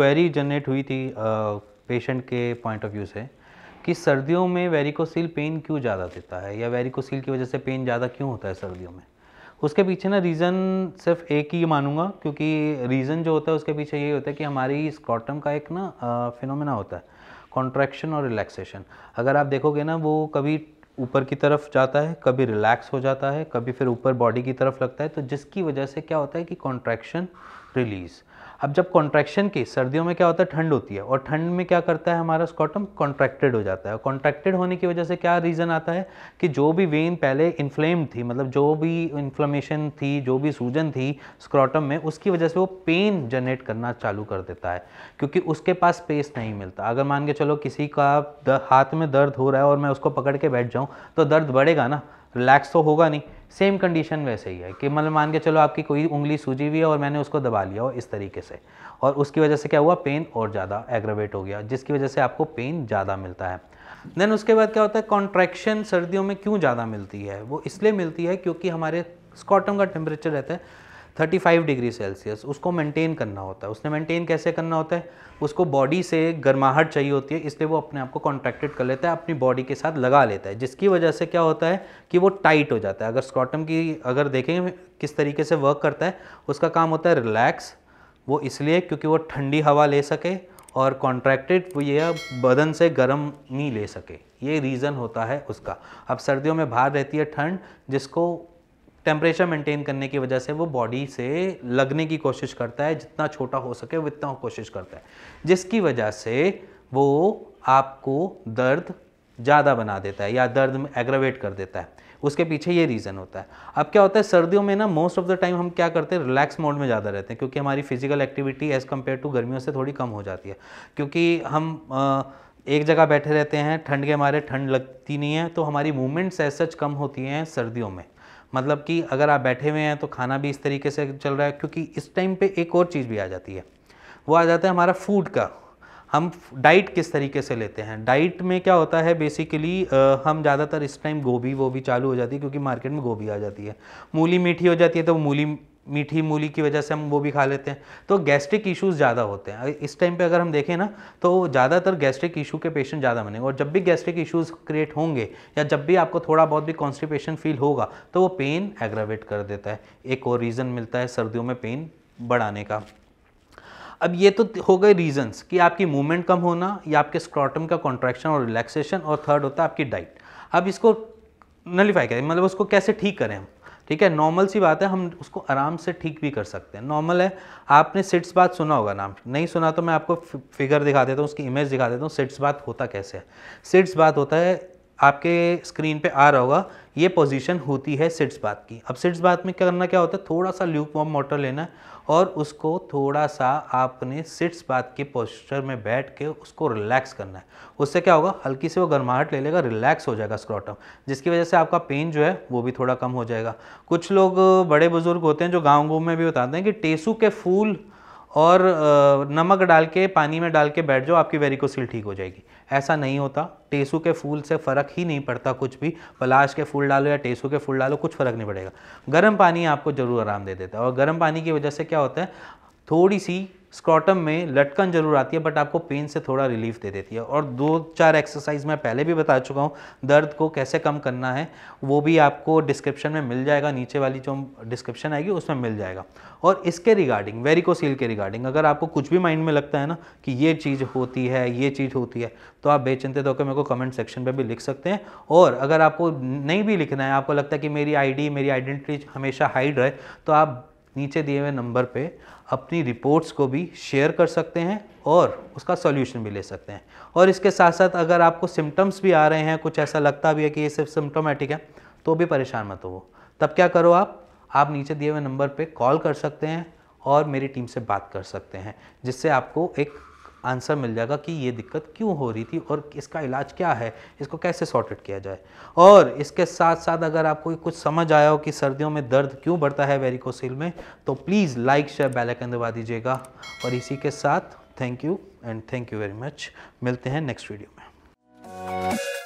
query generate हुई थी patient के पॉइंट ऑफ व्यू से कि सर्दियों में वेरिकोसील पेन क्यों ज़्यादा देता है या वेरिकोसील की वजह से पेन ज़्यादा क्यों होता है सर्दियों में उसके पीछे ना रीज़न सिर्फ एक ही मानूंगा क्योंकि रीज़न जो होता है उसके पीछे यही होता है कि हमारी स्कॉटम का एक ना फिनोमेना होता है कॉन्ट्रैक्शन और रिलैक्सेशन अगर आप देखोगे ना वो कभी ऊपर की तरफ जाता है कभी रिलैक्स हो जाता है कभी फिर ऊपर बॉडी की तरफ लगता है तो जिसकी वजह से क्या होता है कि कॉन्ट्रैक्शन रिलीज अब जब कॉन्ट्रैक्शन के सर्दियों में क्या होता है ठंड होती है और ठंड में क्या करता है हमारा स्कॉटम कॉन्ट्रैक्टेड हो जाता है कॉन्ट्रैक्टेड होने की वजह से क्या रीज़न आता है कि जो भी वेन पहले इन्फ्लेम थी मतलब जो भी इन्फ्लेमेशन थी जो भी सूजन थी स्क्रॉटम में उसकी वजह से वो पेन जनरेट करना चालू कर देता है क्योंकि उसके पास स्पेस नहीं मिलता अगर मान के चलो किसी का हाथ में दर्द हो रहा है और मैं उसको पकड़ के बैठ जाऊँ तो दर्द बढ़ेगा ना रिलैक्स तो होगा नहीं सेम कंडीशन वैसे ही है कि मतलब मान के चलो आपकी कोई उंगली सूजी हुई है और मैंने उसको दबा लिया और इस तरीके से और उसकी वजह से क्या हुआ पेन और ज़्यादा एग्रवेट हो गया जिसकी वजह से आपको पेन ज़्यादा मिलता है देन उसके बाद क्या होता है कॉन्ट्रैक्शन सर्दियों में क्यों ज़्यादा मिलती है वो इसलिए मिलती है क्योंकि हमारे स्कॉटम का टेम्परेचर रहता है 35 डिग्री सेल्सियस उसको मेंटेन करना होता है उसने मेंटेन कैसे करना होता है उसको बॉडी से गर्माहट चाहिए होती है इसलिए वो अपने आप को कॉन्ट्रैक्टेड कर लेता है अपनी बॉडी के साथ लगा लेता है जिसकी वजह से क्या होता है कि वो टाइट हो जाता है अगर स्कॉटम की अगर देखें किस तरीके से वर्क करता है उसका काम होता है रिलैक्स वो इसलिए क्योंकि वो ठंडी हवा ले सके और कॉन्ट्रैक्टेड ये बदन से गर्म नहीं ले सके ये रीज़न होता है उसका अब सर्दियों में बाहर रहती है ठंड जिसको टेम्परेचर मेंटेन करने की वजह से वो बॉडी से लगने की कोशिश करता है जितना छोटा हो सके वो इतना कोशिश करता है जिसकी वजह से वो आपको दर्द ज़्यादा बना देता है या दर्द में एग्रावेट कर देता है उसके पीछे ये रीज़न होता है अब क्या होता है सर्दियों में ना मोस्ट ऑफ द टाइम हम क्या करते हैं रिलैक्स मोड में ज़्यादा रहते हैं क्योंकि हमारी physical activity as compared to गर्मियों से थोड़ी कम हो जाती है क्योंकि हम आ, एक जगह बैठे रहते हैं ठंड के हमारे ठंड लगती नहीं है तो हमारी मूवमेंट्स एज सच कम होती हैं सर्दियों में मतलब कि अगर आप बैठे हुए हैं तो खाना भी इस तरीके से चल रहा है क्योंकि इस टाइम पे एक और चीज़ भी आ जाती है वो आ जाता है हमारा फूड का हम डाइट किस तरीके से लेते हैं डाइट में क्या होता है बेसिकली हम ज़्यादातर इस टाइम गोभी वो भी चालू हो जाती है क्योंकि मार्केट में गोभी आ जाती है मूली मीठी हो जाती है तो मूली मीठी मूली की वजह से हम वो भी खा लेते हैं तो गैस्ट्रिक इश्यूज़ ज़्यादा होते हैं इस टाइम पे अगर हम देखें ना तो ज़्यादातर गैस्ट्रिक इशू के पेशेंट ज़्यादा बनेंगे और जब भी गैस्ट्रिक इश्यूज़ क्रिएट होंगे या जब भी आपको थोड़ा बहुत भी कॉन्स्टिपेशन फील होगा तो वो पेन एग्रावेट कर देता है एक और रीज़न मिलता है सर्दियों में पेन बढ़ाने का अब ये तो हो गए रीजंस कि आपकी मूवमेंट कम होना या आपके स्क्रॉटम का कॉन्ट्रैक्शन और रिलैक्सेशन और थर्ड होता है आपकी डाइट अब इसको नलीफाई करें मतलब उसको कैसे ठीक करें हम ठीक है नॉर्मल सी बात है हम उसको आराम से ठीक भी कर सकते हैं नॉर्मल है आपने सिट्स बात सुना होगा नाम नहीं सुना तो मैं आपको फिगर दिखा देता हूँ उसकी इमेज दिखा देता हूँ सिट्स बात होता कैसे है सिट्स बात होता है आपके स्क्रीन पे आ रहा होगा ये पोजीशन होती है सिट्स बात की अब सिट्स बात में क्या करना क्या होता है थोड़ा सा ल्यूक वॉम मोटर लेना है और उसको थोड़ा सा आपने सिट्स बात के पोस्चर में बैठ के उसको रिलैक्स करना है उससे क्या होगा हल्की से वो गर्माहट ले लेगा रिलैक्स हो जाएगा स्क्रॉटम जिसकी वजह से आपका पेन जो है वो भी थोड़ा कम हो जाएगा कुछ लोग बड़े बुजुर्ग होते हैं जो गाँव गाँव में भी बताते हैं कि टेसू के फूल और नमक डाल के पानी में डाल के बैठ जाओ आपकी वेरिकोसिल ठीक हो जाएगी ऐसा नहीं होता टेसू के फूल से फ़र्क ही नहीं पड़ता कुछ भी पलाश के फूल डालो या टेसू के फूल डालो कुछ फ़र्क नहीं पड़ेगा गर्म पानी आपको ज़रूर आराम दे देता है और गर्म पानी की वजह से क्या होता है थोड़ी सी स्क्रॉटम में लटकन जरूर आती है बट आपको पेन से थोड़ा रिलीफ दे देती है और दो चार एक्सरसाइज मैं पहले भी बता चुका हूँ दर्द को कैसे कम करना है वो भी आपको डिस्क्रिप्शन में मिल जाएगा नीचे वाली जो डिस्क्रिप्शन आएगी उसमें मिल जाएगा और इसके रिगार्डिंग वेरिकोसील के रिगार्डिंग अगर आपको कुछ भी माइंड में लगता है ना कि ये चीज़ होती है ये चीज़ होती है तो आप बेचिंतित होकर मेरे को कमेंट सेक्शन पर भी लिख सकते हैं और अगर आपको नहीं भी लिखना है आपको लगता है कि मेरी आईडी मेरी आइडेंटिटी हमेशा हाइड रहे तो आप नीचे दिए हुए नंबर पे अपनी रिपोर्ट्स को भी शेयर कर सकते हैं और उसका सॉल्यूशन भी ले सकते हैं और इसके साथ साथ अगर आपको सिम्टम्स भी आ रहे हैं कुछ ऐसा लगता भी है कि ये सिर्फ सिम्टोमेटिक है तो भी परेशान मत हो तब क्या करो आप आप नीचे दिए हुए नंबर पर कॉल कर सकते हैं और मेरी टीम से बात कर सकते हैं जिससे आपको एक आंसर मिल जाएगा कि ये दिक्कत क्यों हो रही थी और इसका इलाज क्या है इसको कैसे सॉर्ट आउट किया जाए और इसके साथ साथ अगर आपको कुछ समझ आया हो कि सर्दियों में दर्द क्यों बढ़ता है वेरिकोसिल में तो प्लीज़ लाइक शेयर बेलाइकन दबा दीजिएगा और इसी के साथ thank you and thank you very much मिलते हैं नेक्स्ट वीडियो में